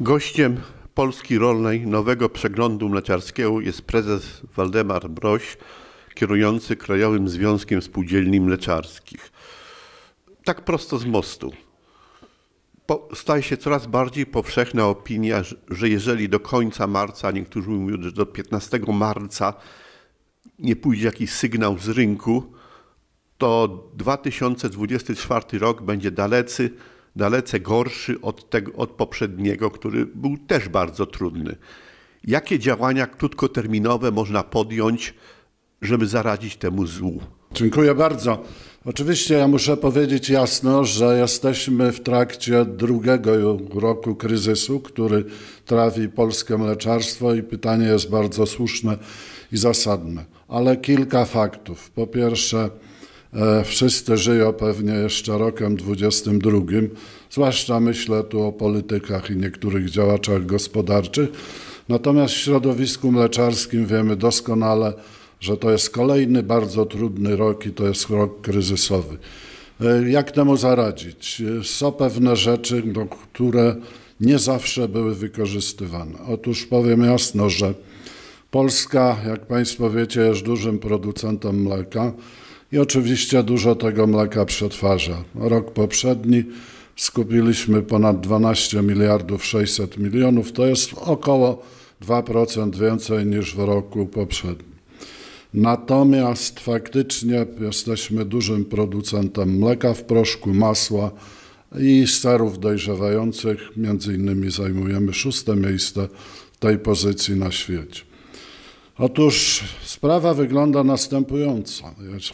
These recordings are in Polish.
Gościem Polski Rolnej Nowego Przeglądu Mleczarskiego jest prezes Waldemar Broś, kierujący Krajowym Związkiem Spółdzielni Mleczarskich. Tak prosto z mostu. Po, staje się coraz bardziej powszechna opinia, że jeżeli do końca marca, niektórzy mówią, że do 15 marca nie pójdzie jakiś sygnał z rynku, to 2024 rok będzie dalecy dalece gorszy od, tego, od poprzedniego, który był też bardzo trudny. Jakie działania krótkoterminowe można podjąć, żeby zaradzić temu złu? Dziękuję bardzo. Oczywiście ja muszę powiedzieć jasno, że jesteśmy w trakcie drugiego roku kryzysu, który trawi polskie mleczarstwo i pytanie jest bardzo słuszne i zasadne. Ale kilka faktów. Po pierwsze, E, wszyscy żyją pewnie jeszcze rokiem 22, zwłaszcza myślę tu o politykach i niektórych działaczach gospodarczych. Natomiast w środowisku mleczarskim wiemy doskonale, że to jest kolejny bardzo trudny rok i to jest rok kryzysowy. E, jak temu zaradzić? Są pewne rzeczy, no, które nie zawsze były wykorzystywane. Otóż powiem jasno, że Polska, jak Państwo wiecie, jest dużym producentem mleka i oczywiście dużo tego mleka przetwarza. Rok poprzedni skupiliśmy ponad 12 miliardów 600 milionów, to jest około 2% więcej niż w roku poprzednim. Natomiast faktycznie jesteśmy dużym producentem mleka w proszku, masła i serów dojrzewających. Między innymi zajmujemy szóste miejsce w tej pozycji na świecie. Otóż sprawa wygląda następująco.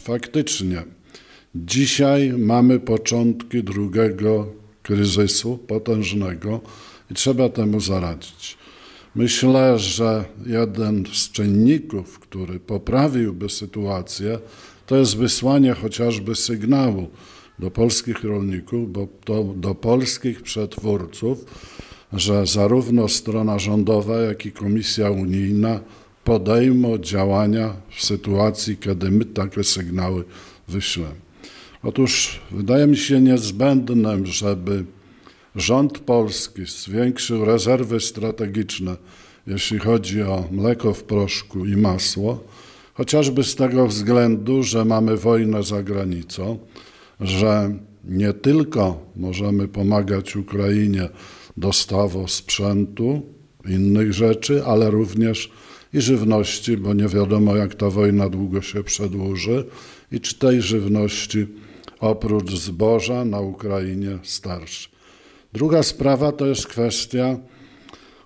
Faktycznie dzisiaj mamy początki drugiego kryzysu potężnego i trzeba temu zaradzić. Myślę, że jeden z czynników, który poprawiłby sytuację, to jest wysłanie chociażby sygnału do polskich rolników, bo to do polskich przetwórców, że zarówno strona rządowa, jak i Komisja Unijna podejmą działania w sytuacji, kiedy my takie sygnały wyślemy. Otóż wydaje mi się niezbędnym, żeby rząd polski zwiększył rezerwy strategiczne, jeśli chodzi o mleko w proszku i masło, chociażby z tego względu, że mamy wojnę za granicą, że nie tylko możemy pomagać Ukrainie dostawą sprzętu, innych rzeczy, ale również i żywności, bo nie wiadomo, jak ta wojna długo się przedłuży, i czy tej żywności oprócz zboża na Ukrainie starszy. Druga sprawa to jest kwestia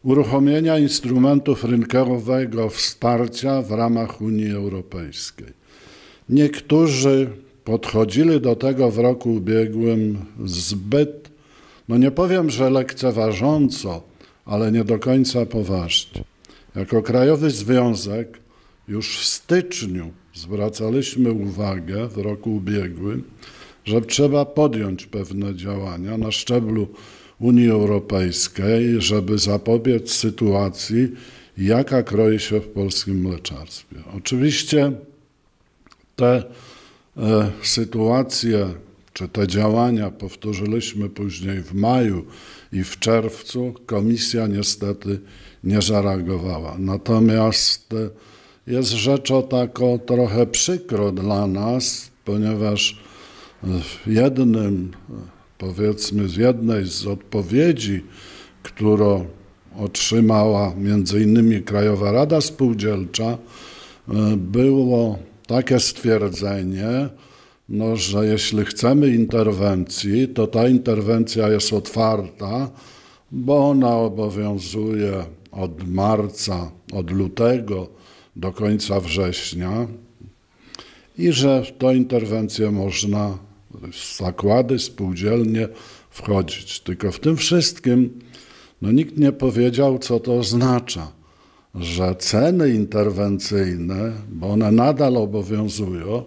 uruchomienia instrumentów rynkowego wsparcia w ramach Unii Europejskiej. Niektórzy podchodzili do tego w roku ubiegłym zbyt, no nie powiem, że lekceważąco, ale nie do końca poważnie. Jako Krajowy Związek już w styczniu zwracaliśmy uwagę w roku ubiegłym, że trzeba podjąć pewne działania na szczeblu Unii Europejskiej, żeby zapobiec sytuacji, jaka kroi się w polskim mleczarstwie. Oczywiście te e, sytuacje czy te działania powtórzyliśmy później w maju i w czerwcu. Komisja niestety nie zareagowała. Natomiast e, jest rzeczą taką trochę przykro dla nas, ponieważ e, w jednym, e, powiedzmy, z jednej z odpowiedzi, którą otrzymała między innymi Krajowa Rada Spółdzielcza, było takie stwierdzenie, no, że jeśli chcemy interwencji, to ta interwencja jest otwarta, bo ona obowiązuje od marca, od lutego do końca września i że w tą interwencję można w zakłady, spółdzielnie wchodzić. Tylko w tym wszystkim no, nikt nie powiedział, co to oznacza, że ceny interwencyjne, bo one nadal obowiązują,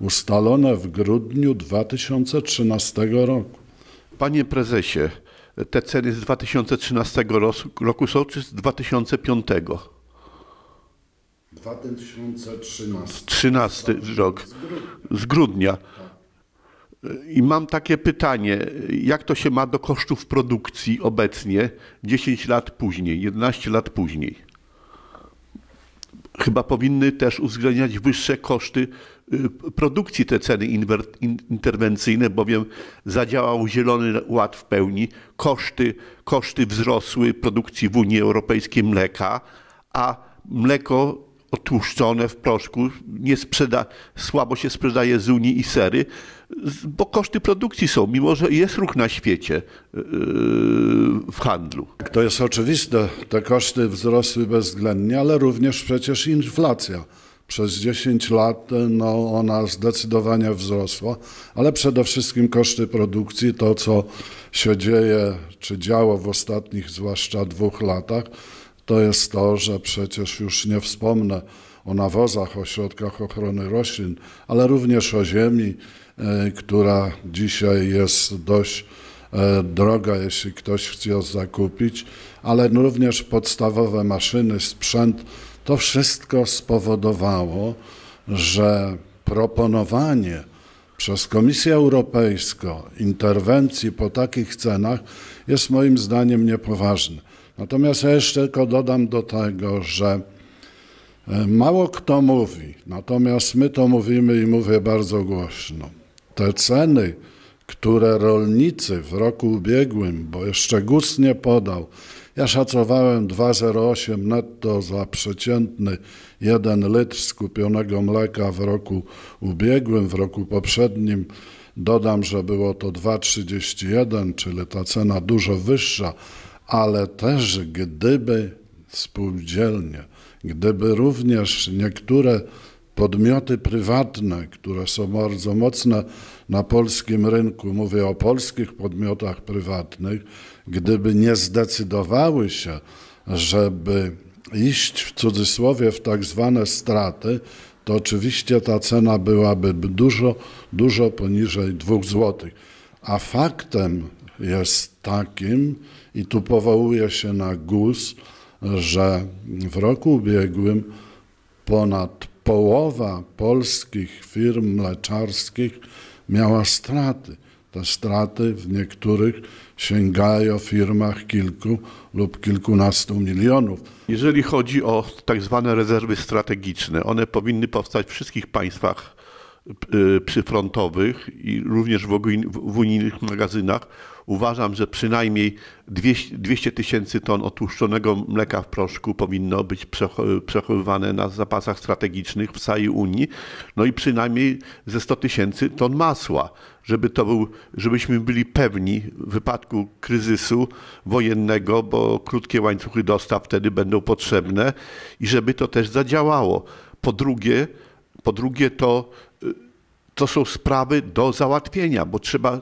ustalone w grudniu 2013 roku. Panie prezesie, te ceny z 2013 roku są, czy z 2005? 2013. 13 rok. Z grudnia. I mam takie pytanie, jak to się ma do kosztów produkcji obecnie 10 lat później, 11 lat później? Chyba powinny też uwzględniać wyższe koszty Y, produkcji te ceny interwencyjne, bowiem zadziałał Zielony Ład w pełni, koszty, koszty wzrosły produkcji w Unii Europejskiej mleka, a mleko otłuszczone w proszku nie sprzeda, słabo się sprzedaje z Unii i sery, bo koszty produkcji są, mimo że jest ruch na świecie y, w handlu. Tak, to jest oczywiste, te koszty wzrosły bezwzględnie, ale również przecież inflacja. Przez 10 lat no, ona zdecydowanie wzrosła, ale przede wszystkim koszty produkcji, to co się dzieje czy działo w ostatnich zwłaszcza dwóch latach, to jest to, że przecież już nie wspomnę o nawozach, o środkach ochrony roślin, ale również o ziemi, e, która dzisiaj jest dość e, droga, jeśli ktoś chce ją zakupić, ale również podstawowe maszyny, sprzęt to wszystko spowodowało, że proponowanie przez Komisję Europejską interwencji po takich cenach jest moim zdaniem niepoważne. Natomiast ja jeszcze tylko dodam do tego, że e, mało kto mówi, natomiast my to mówimy i mówię bardzo głośno. Te ceny, które rolnicy w roku ubiegłym, bo jeszcze GUS nie podał, ja szacowałem 2,08 netto za przeciętny 1 litr skupionego mleka w roku ubiegłym, w roku poprzednim. Dodam, że było to 2,31, czyli ta cena dużo wyższa, ale też gdyby spółdzielnie, gdyby również niektóre podmioty prywatne, które są bardzo mocne na polskim rynku, mówię o polskich podmiotach prywatnych, gdyby nie zdecydowały się, żeby iść w cudzysłowie w tak zwane straty, to oczywiście ta cena byłaby dużo, dużo poniżej 2 zł. A faktem jest takim, i tu powołuje się na GUS, że w roku ubiegłym ponad połowa polskich firm mleczarskich miała straty. Te straty w niektórych sięgają w firmach kilku lub kilkunastu milionów. Jeżeli chodzi o tak zwane rezerwy strategiczne, one powinny powstać w wszystkich państwach y, przyfrontowych i również w unijnych magazynach Uważam, że przynajmniej 200 tysięcy ton otłuszczonego mleka w proszku powinno być przechowywane na zapasach strategicznych w całej Unii, no i przynajmniej ze 100 tysięcy ton masła, żeby to był, żebyśmy byli pewni w wypadku kryzysu wojennego, bo krótkie łańcuchy dostaw wtedy będą potrzebne i żeby to też zadziałało. Po drugie, po drugie to y, to są sprawy do załatwienia, bo trzeba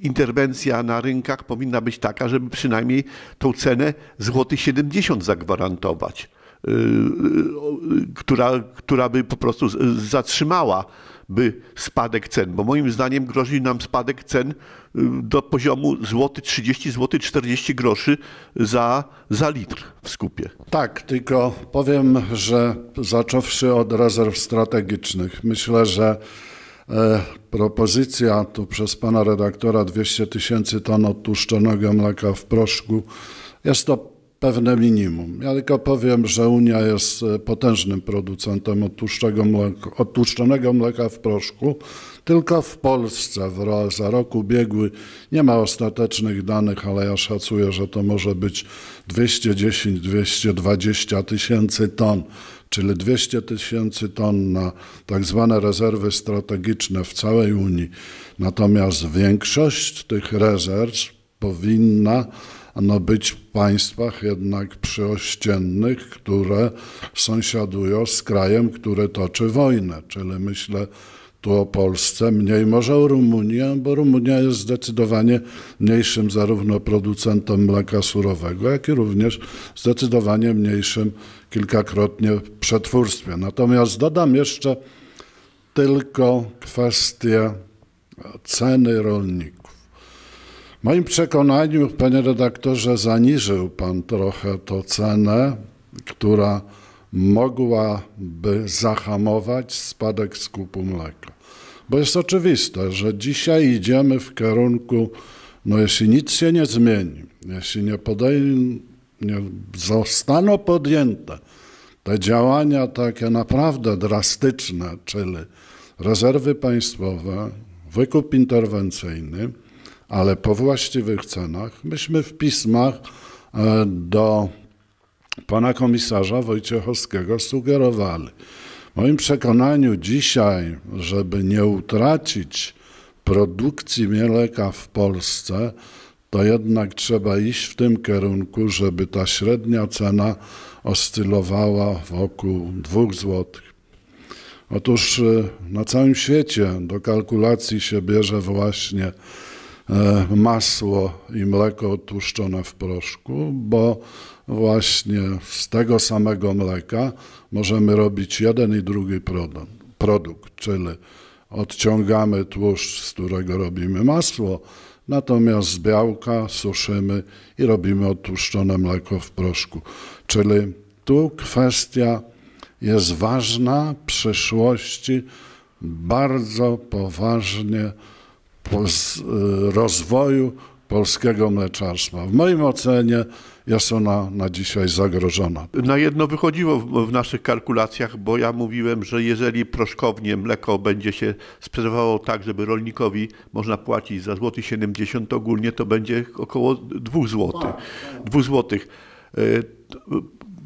interwencja na rynkach powinna być taka, żeby przynajmniej tą cenę złoty 70 zagwarantować, y, y, która, która by po prostu zatrzymała by spadek cen, bo moim zdaniem grozi nam spadek cen y, do poziomu złoty 30 zł 40 groszy za, za litr w skupie. Tak, tylko powiem, że zacząwszy od rezerw strategicznych, myślę, że E, propozycja tu przez pana redaktora 200 tysięcy ton odtłuszczonego mleka w proszku jest to pewne minimum. Ja tylko powiem, że Unia jest e, potężnym producentem odtłuszczonego mleka w proszku. Tylko w Polsce w, za rok ubiegły, nie ma ostatecznych danych, ale ja szacuję, że to może być 210-220 tysięcy ton czyli 200 tysięcy ton na tak zwane rezerwy strategiczne w całej Unii. Natomiast większość tych rezerw powinna no, być w państwach jednak przyościennych, które sąsiadują z krajem, który toczy wojnę. Czyli myślę, tu o Polsce, mniej może o Rumunię, bo Rumunia jest zdecydowanie mniejszym zarówno producentem mleka surowego, jak i również zdecydowanie mniejszym kilkakrotnie w przetwórstwie. Natomiast dodam jeszcze tylko kwestię ceny rolników. W moim przekonaniu, panie redaktorze, zaniżył pan trochę tę cenę, która mogłaby zahamować spadek skupu mleka. Bo jest oczywiste, że dzisiaj idziemy w kierunku, no jeśli nic się nie zmieni, jeśli nie, nie zostaną podjęte te działania takie naprawdę drastyczne, czyli rezerwy państwowe, wykup interwencyjny, ale po właściwych cenach, myśmy w pismach e, do pana komisarza Wojciechowskiego sugerowali. W moim przekonaniu dzisiaj, żeby nie utracić produkcji mleka w Polsce, to jednak trzeba iść w tym kierunku, żeby ta średnia cena oscylowała wokół 2 zł. Otóż y, na całym świecie do kalkulacji się bierze właśnie E, masło i mleko tłuszczone w proszku, bo właśnie z tego samego mleka możemy robić jeden i drugi produkt, produkt czyli odciągamy tłuszcz, z którego robimy masło, natomiast z białka suszymy i robimy odtłuszczone mleko w proszku. Czyli tu kwestia jest ważna przyszłości, bardzo poważnie Y, rozwoju polskiego mleczarstwa. W moim ocenie jest ona na dzisiaj zagrożona. Na jedno wychodziło w, w, naszych kalkulacjach, bo ja mówiłem, że jeżeli proszkownie mleko będzie się sprzedawało tak, żeby rolnikowi można płacić za złoty 70 ogólnie, to będzie około 2 zł. 2 złotych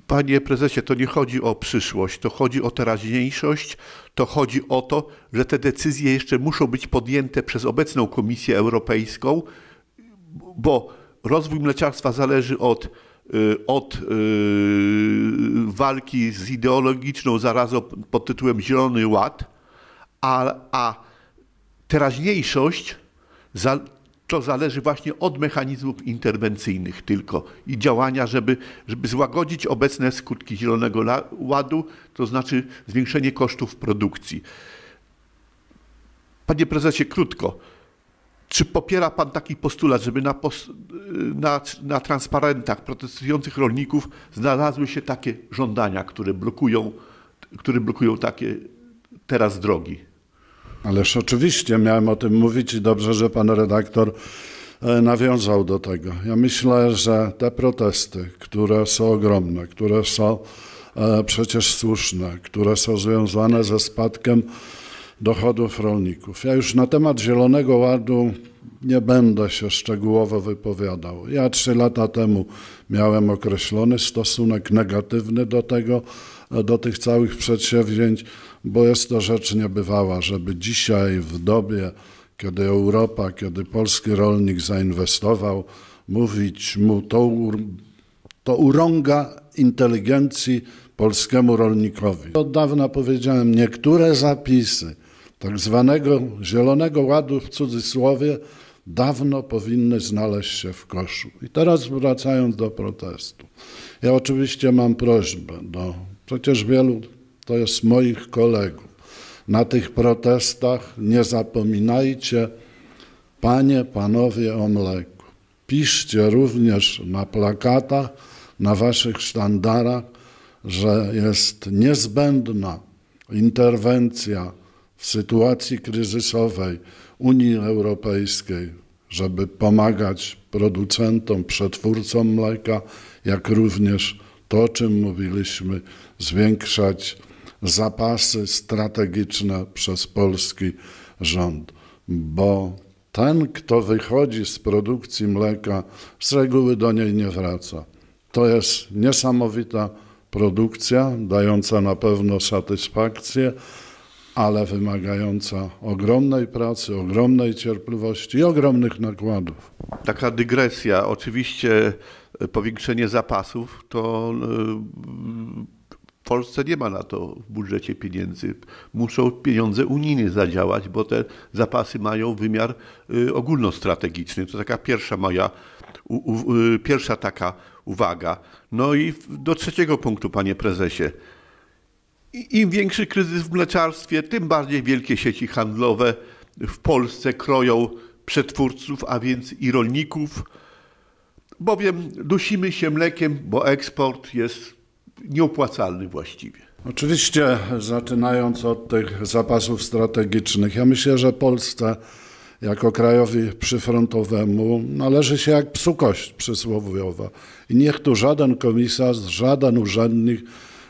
Panie prezesie, to nie chodzi o przyszłość, to chodzi o teraźniejszość, to chodzi o to, że te decyzje jeszcze muszą być podjęte przez obecną Komisję Europejską, bo rozwój mleczarstwa zależy od, y, od y, walki z ideologiczną zarazą pod tytułem Zielony Ład, a, a teraźniejszość to zależy właśnie od mechanizmów interwencyjnych tylko i działania, żeby, żeby złagodzić obecne skutki Zielonego Ładu, to znaczy zwiększenie kosztów produkcji. Panie prezesie, krótko. Czy popiera Pan taki postulat, żeby na, na, na, transparentach protestujących rolników znalazły się takie żądania, które blokują, które blokują takie teraz drogi? Ależ oczywiście miałem o tym mówić i dobrze, że pan redaktor e, nawiązał do tego. Ja myślę, że te protesty, które są ogromne, które są e, przecież słuszne, które są związane ze spadkiem dochodów rolników. Ja już na temat Zielonego Ładu nie będę się szczegółowo wypowiadał. Ja trzy lata temu miałem określony stosunek negatywny do tego, e, do tych całych przedsięwzięć bo jest to rzecz niebywała, żeby dzisiaj w dobie, kiedy Europa, kiedy polski rolnik zainwestował, mówić mu to, to urąga inteligencji polskiemu rolnikowi. Od dawna powiedziałem, niektóre zapisy tak zwanego Zielonego Ładu w cudzysłowie dawno powinny znaleźć się w koszu. I teraz wracając do protestu. Ja oczywiście mam prośbę do przecież wielu to jest moich kolegów. Na tych protestach nie zapominajcie, panie, panowie o mleku. Piszcie również na plakatach, na waszych sztandarach, że jest niezbędna interwencja w sytuacji kryzysowej Unii Europejskiej, żeby pomagać producentom, przetwórcom mleka, jak również to, o czym mówiliśmy, zwiększać zapasy strategiczne przez polski rząd, bo ten, kto wychodzi z produkcji mleka, z reguły do niej nie wraca. To jest niesamowita produkcja, dająca na pewno satysfakcję, ale wymagająca ogromnej pracy, ogromnej cierpliwości i ogromnych nakładów. Taka dygresja. Oczywiście e, powiększenie zapasów to e, w Polsce nie ma na to w budżecie pieniędzy. Muszą pieniądze unijne zadziałać, bo te zapasy mają wymiar y, ogólnostrategiczny. To taka pierwsza moja, u, u, y, pierwsza taka uwaga. No i do trzeciego punktu, panie prezesie. Im większy kryzys w mleczarstwie, tym bardziej wielkie sieci handlowe w Polsce kroją przetwórców, a więc i rolników, bowiem dusimy się mlekiem, bo eksport jest nieopłacalny właściwie. Oczywiście, zaczynając od tych zapasów strategicznych, ja myślę, że Polsce jako krajowi przyfrontowemu należy się jak psukość przysłowiowa. I niech tu żaden komisarz, żaden urzędnik,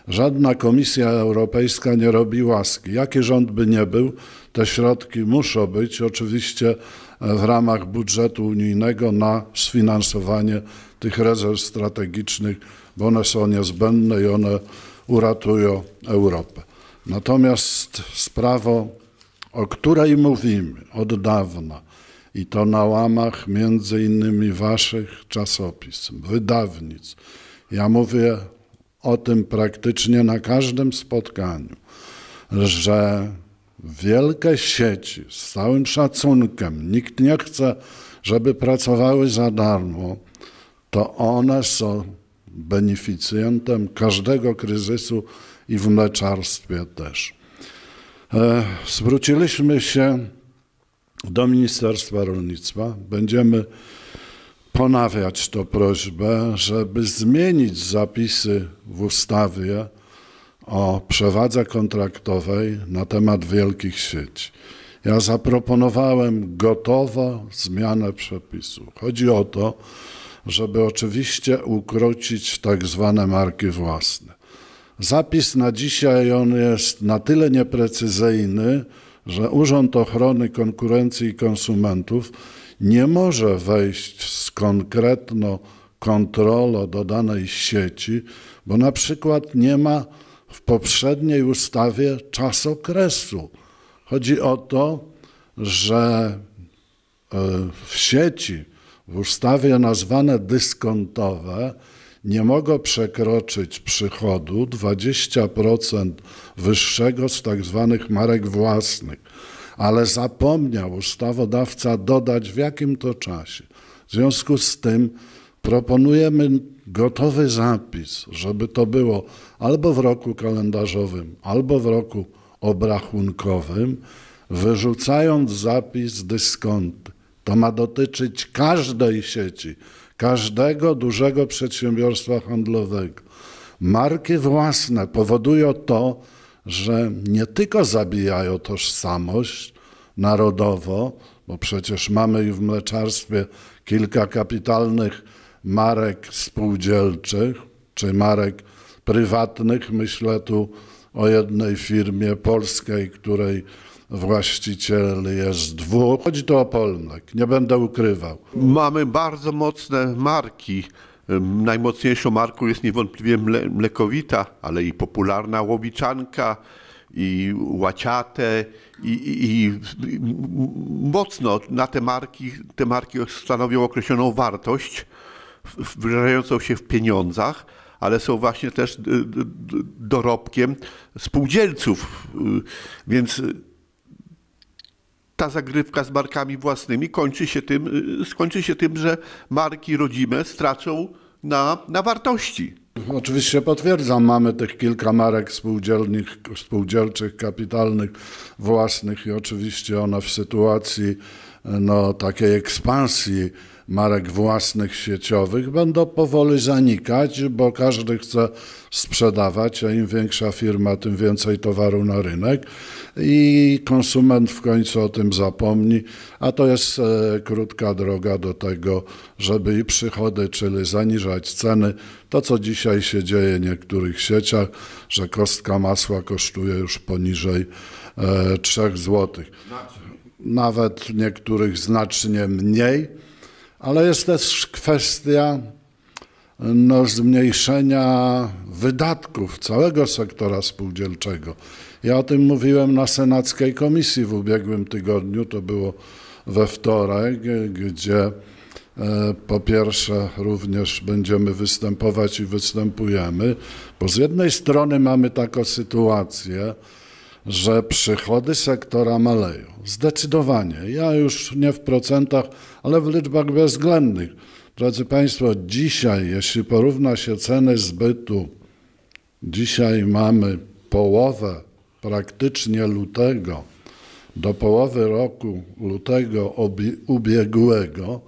żadna komisja europejska nie robi łaski. Jaki rząd by nie był, te środki muszą być. Oczywiście w ramach budżetu unijnego na sfinansowanie tych rezerw strategicznych, bo one są niezbędne i one uratują Europę. Natomiast sprawą, o której mówimy od dawna, i to na łamach między innymi waszych czasopism, wydawnic. Ja mówię o tym praktycznie na każdym spotkaniu, że wielkie sieci, z całym szacunkiem, nikt nie chce, żeby pracowały za darmo, to one są beneficjentem każdego kryzysu i w mleczarstwie też. E, zwróciliśmy się do Ministerstwa Rolnictwa. Będziemy ponawiać tę prośbę, żeby zmienić zapisy w ustawie, o przewadze kontraktowej na temat wielkich sieci. Ja zaproponowałem gotowo zmianę przepisu. Chodzi o to, żeby oczywiście ukrócić tak zwane marki własne. Zapis na dzisiaj on jest na tyle nieprecyzyjny, że Urząd Ochrony Konkurencji i Konsumentów nie może wejść z konkretną kontrolą do danej sieci, bo na przykład nie ma w poprzedniej ustawie czas okresu. Chodzi o to, że e, w sieci, w ustawie nazwane dyskontowe, nie mogą przekroczyć przychodu 20% wyższego z tak zwanych marek własnych. Ale zapomniał ustawodawca dodać w jakim to czasie. W związku z tym proponujemy gotowy zapis, żeby to było albo w roku kalendarzowym, albo w roku obrachunkowym, wyrzucając zapis dyskont. To ma dotyczyć każdej sieci, każdego dużego przedsiębiorstwa handlowego. Marki własne powodują to, że nie tylko zabijają tożsamość narodowo, bo przecież mamy i w mleczarstwie kilka kapitalnych marek spółdzielczych czy marek prywatnych. Myślę tu o jednej firmie polskiej, której właściciel jest dwóch. Chodzi tu o Polnek, nie będę ukrywał. Mamy bardzo mocne marki. Najmocniejszą marką jest niewątpliwie mle, mlekowita, ale i popularna łowiczanka, i łaciate, i, i, i mocno na te marki, te marki stanowią określoną wartość wyrażającą się w pieniądzach, ale są właśnie też y, y, dorobkiem spółdzielców. Y, więc ta zagrywka z markami własnymi kończy się tym, skończy się tym, że marki rodzime stracą na, na wartości. Mhm. Oczywiście potwierdzam, mamy tych kilka marek spółdzielnych, spółdzielczych, kapitalnych, własnych i oczywiście one w sytuacji no, takiej ekspansji marek własnych sieciowych będą powoli zanikać, bo każdy chce sprzedawać, a im większa firma, tym więcej towaru na rynek i konsument w końcu o tym zapomni, a to jest e, krótka droga do tego, żeby i przychody, czyli zaniżać ceny, to co dzisiaj się dzieje w niektórych sieciach, że kostka masła kosztuje już poniżej e, 3 zł. Nawet niektórych znacznie mniej ale jest też kwestia no, zmniejszenia wydatków całego sektora spółdzielczego. Ja o tym mówiłem na Senackiej Komisji w ubiegłym tygodniu, to było we wtorek, gdzie e, po pierwsze również będziemy występować i występujemy, bo z jednej strony mamy taką sytuację, że przychody sektora maleją zdecydowanie. Ja już nie w procentach, ale w liczbach bezwzględnych. Drodzy Państwo, dzisiaj, jeśli porówna się ceny zbytu, dzisiaj mamy połowę praktycznie lutego do połowy roku lutego ubiegłego,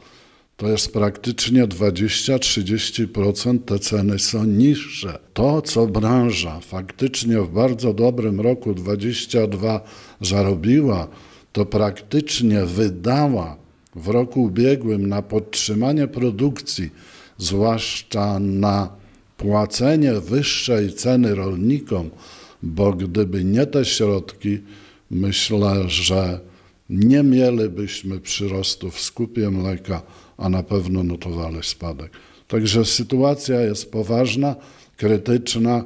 to jest praktycznie 20-30% te ceny są niższe. To, co branża faktycznie w bardzo dobrym roku 22 zarobiła, to praktycznie wydała w roku ubiegłym na podtrzymanie produkcji, zwłaszcza na płacenie wyższej ceny rolnikom, bo gdyby nie te środki, myślę, że nie mielibyśmy przyrostu w skupie mleka, a na pewno notowali spadek. Także sytuacja jest poważna, krytyczna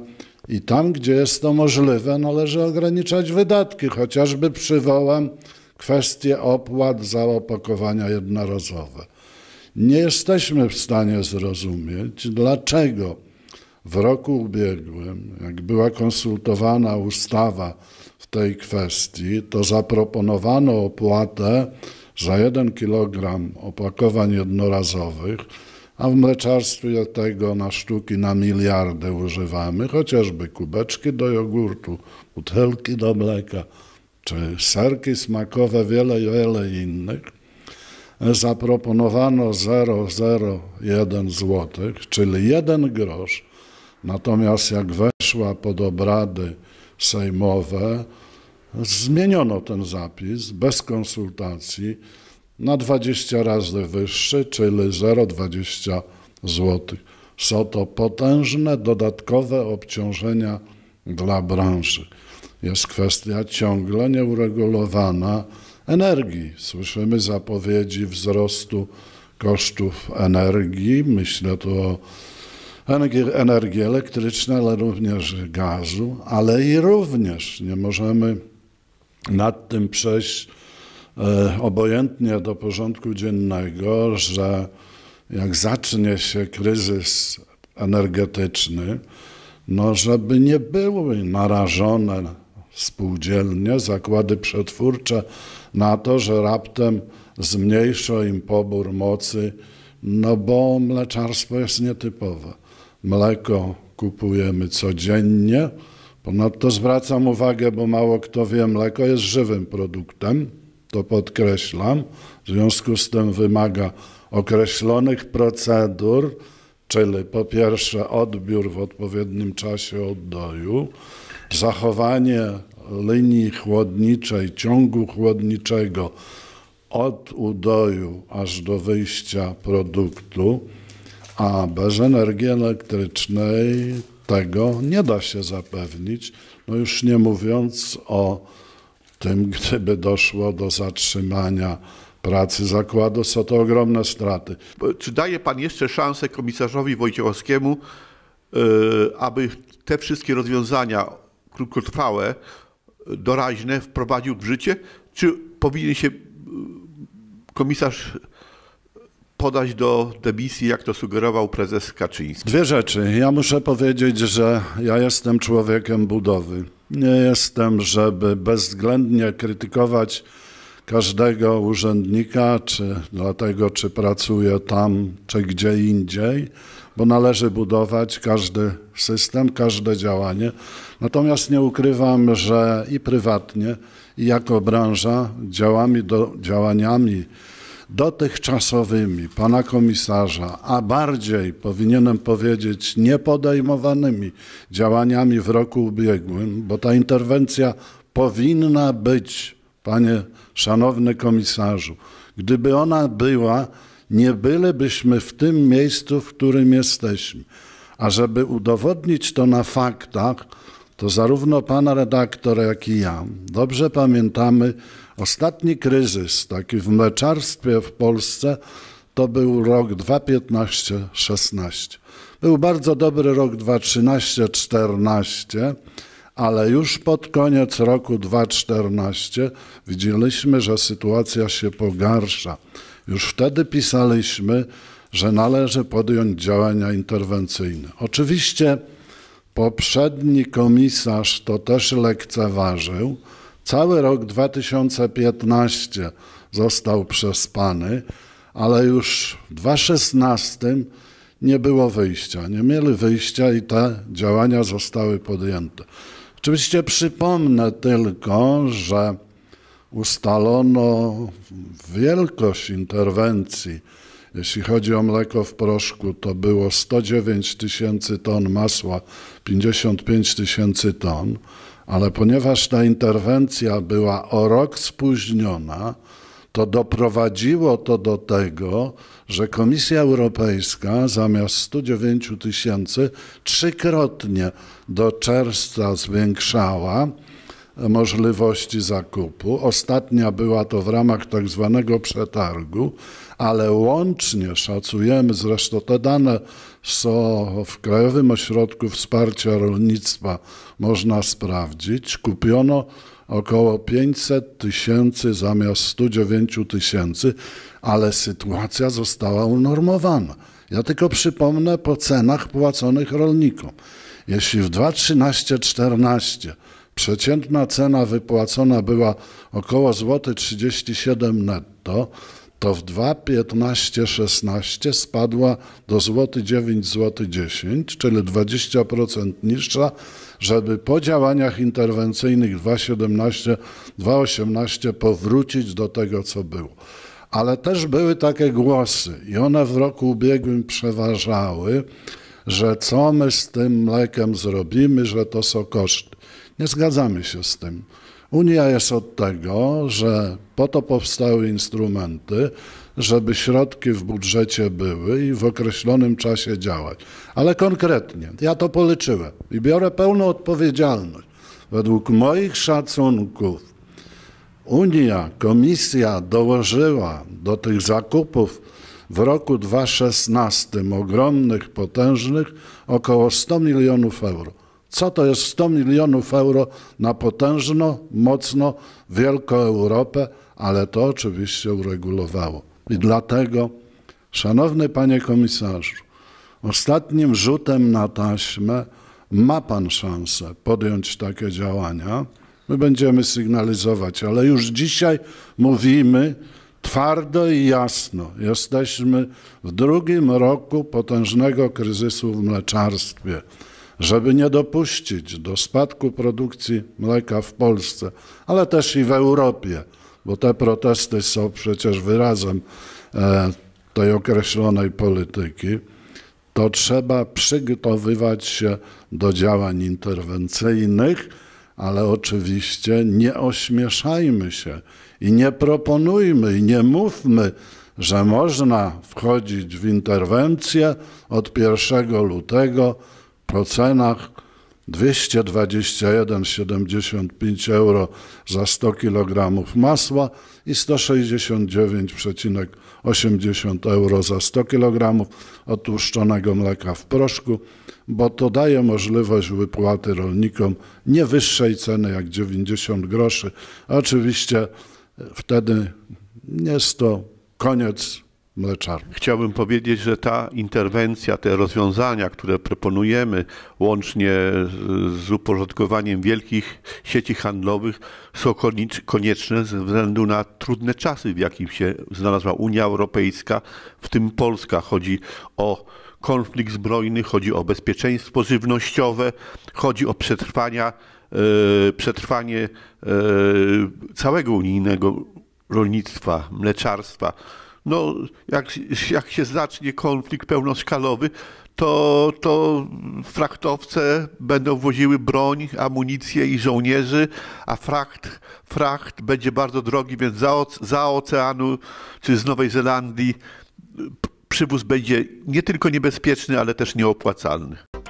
i tam, gdzie jest to możliwe, należy ograniczać wydatki. Chociażby przywołam kwestie opłat za opakowania jednorazowe. Nie jesteśmy w stanie zrozumieć, dlaczego w roku ubiegłym, jak była konsultowana ustawa w tej kwestii, to zaproponowano opłatę za 1 kg opakowań jednorazowych, a w mleczarstwie tego na sztuki na miliardy używamy, chociażby kubeczki do jogurtu, butelki do mleka czy serki smakowe, wiele, wiele innych, zaproponowano 0,01 zł, czyli jeden grosz. Natomiast jak weszła pod obrady sejmowe, zmieniono ten zapis bez konsultacji na 20 razy wyższy, czyli 0,20 zł. Są to potężne dodatkowe obciążenia dla branży jest kwestia ciągle nieuregulowana energii. Słyszymy zapowiedzi wzrostu kosztów energii. Myślę tu o energii elektrycznej, ale również gazu, ale i również nie możemy nad tym przejść e, obojętnie do porządku dziennego, że jak zacznie się kryzys energetyczny, no żeby nie były narażone spółdzielnie, zakłady przetwórcze na to, że raptem zmniejszą im pobór mocy, no bo mleczarstwo jest nietypowe. Mleko kupujemy codziennie. Ponadto zwracam uwagę, bo mało kto wie, mleko jest żywym produktem, to podkreślam. W związku z tym wymaga określonych procedur, czyli po pierwsze odbiór w odpowiednim czasie oddoju, zachowanie linii chłodniczej, ciągu chłodniczego od udoju aż do wyjścia produktu, a bez energii elektrycznej tego nie da się zapewnić. No już nie mówiąc o tym, gdyby doszło do zatrzymania pracy zakładu, są to ogromne straty. Czy daje Pan jeszcze szansę komisarzowi Wojciechowskiemu, y, aby te wszystkie rozwiązania krótkotrwałe, doraźne wprowadził w życie? Czy powinien się y, komisarz podać do demisji, jak to sugerował prezes Kaczyński? Dwie rzeczy. Ja muszę powiedzieć, że ja jestem człowiekiem budowy. Nie jestem, żeby bezwzględnie krytykować każdego urzędnika, czy dlatego, czy pracuje tam, czy gdzie indziej bo należy budować każdy system, każde działanie. Natomiast nie ukrywam, że i prywatnie, i jako branża działami do, działaniami dotychczasowymi pana komisarza, a bardziej powinienem powiedzieć niepodejmowanymi działaniami w roku ubiegłym, bo ta interwencja powinna być, panie szanowny komisarzu. Gdyby ona była, nie bylibyśmy w tym miejscu, w którym jesteśmy. A żeby udowodnić to na faktach, to zarówno pan redaktor, jak i ja dobrze pamiętamy ostatni kryzys taki w mleczarstwie w Polsce, to był rok 2015-16. Był bardzo dobry rok 2013-14, ale już pod koniec roku 2014 widzieliśmy, że sytuacja się pogarsza. Już wtedy pisaliśmy, że należy podjąć działania interwencyjne. Oczywiście poprzedni komisarz to też lekceważył. Cały rok 2015 został przespany, ale już w 2016 nie było wyjścia. Nie mieli wyjścia i te działania zostały podjęte. Oczywiście przypomnę tylko, że ustalono wielkość interwencji. Jeśli chodzi o mleko w proszku, to było 109 tysięcy ton masła, 55 tysięcy ton, ale ponieważ ta interwencja była o rok spóźniona, to doprowadziło to do tego, że Komisja Europejska zamiast 109 tysięcy trzykrotnie do czerwca zwiększała możliwości zakupu. Ostatnia była to w ramach tak zwanego przetargu, ale łącznie szacujemy, zresztą te dane są w Krajowym Ośrodku Wsparcia Rolnictwa, można sprawdzić, kupiono około 500 tysięcy zamiast 109 tysięcy, ale sytuacja została unormowana. Ja tylko przypomnę po cenach płaconych rolnikom. Jeśli w 2013-2014 Przeciętna cena wypłacona była około złoty 37 netto, to w 2,15-16 spadła do złoty 9 zł 10, czyli 20% niższa, żeby po działaniach interwencyjnych 2,17-2,18 powrócić do tego, co było. Ale też były takie głosy i one w roku ubiegłym przeważały, że co my z tym mlekiem zrobimy, że to są koszty. Nie zgadzamy się z tym. Unia jest od tego, że po to powstały instrumenty, żeby środki w budżecie były i w określonym czasie działać. Ale konkretnie, ja to policzyłem i biorę pełną odpowiedzialność. Według moich szacunków Unia, Komisja dołożyła do tych zakupów w roku 2016 ogromnych, potężnych około 100 milionów euro. Co to jest 100 milionów euro na potężną, mocno, wielką Europę, ale to oczywiście uregulowało. I dlatego, szanowny panie komisarzu, ostatnim rzutem na taśmę ma pan szansę podjąć takie działania. My będziemy sygnalizować, ale już dzisiaj mówimy twardo i jasno. Jesteśmy w drugim roku potężnego kryzysu w mleczarstwie żeby nie dopuścić do spadku produkcji mleka w Polsce, ale też i w Europie, bo te protesty są przecież wyrazem e, tej określonej polityki, to trzeba przygotowywać się do działań interwencyjnych, ale oczywiście nie ośmieszajmy się i nie proponujmy i nie mówmy, że można wchodzić w interwencję od 1 lutego o cenach 221,75 euro za 100 kg masła i 169,80 euro za 100 kg otłuszczonego mleka w proszku, bo to daje możliwość wypłaty rolnikom nie wyższej ceny jak 90 groszy. Oczywiście wtedy nie jest to koniec mleczarni. Chciałbym powiedzieć, że ta interwencja, te rozwiązania, które proponujemy, łącznie z uporządkowaniem wielkich sieci handlowych, są konieczne ze względu na trudne czasy, w jakich się znalazła Unia Europejska, w tym Polska. Chodzi o konflikt zbrojny, chodzi o bezpieczeństwo żywnościowe, chodzi o przetrwania, e, przetrwanie e, całego unijnego rolnictwa, mleczarstwa no, jak, jak się zacznie konflikt pełnoskalowy, to, to fraktowce będą woziły broń, amunicję i żołnierzy, a frakt, frakt będzie bardzo drogi, więc za, za oceanu czy z Nowej Zelandii przywóz będzie nie tylko niebezpieczny, ale też nieopłacalny.